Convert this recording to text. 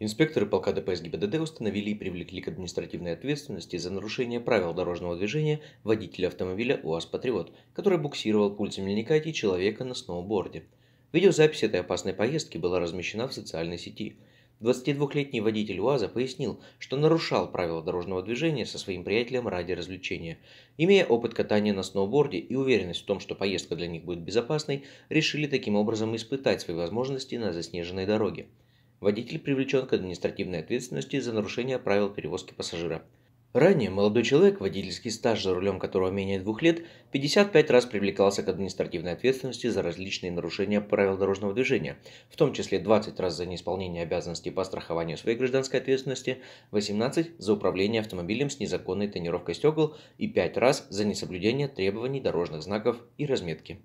Инспекторы полка ДПС ГИБДД установили и привлекли к административной ответственности за нарушение правил дорожного движения водителя автомобиля УАЗ «Патриот», который буксировал пульт земляка и человека на сноуборде. Видеозапись этой опасной поездки была размещена в социальной сети. 22-летний водитель УАЗа пояснил, что нарушал правила дорожного движения со своим приятелем ради развлечения. Имея опыт катания на сноуборде и уверенность в том, что поездка для них будет безопасной, решили таким образом испытать свои возможности на заснеженной дороге водитель привлечен к административной ответственности за нарушение правил перевозки пассажира. Ранее молодой человек, водительский стаж за рулем которого менее двух лет, 55 раз привлекался к административной ответственности за различные нарушения правил дорожного движения, в том числе 20 раз за неисполнение обязанностей по страхованию своей гражданской ответственности, 18 за управление автомобилем с незаконной тонировкой стекол и 5 раз за несоблюдение требований дорожных знаков и разметки.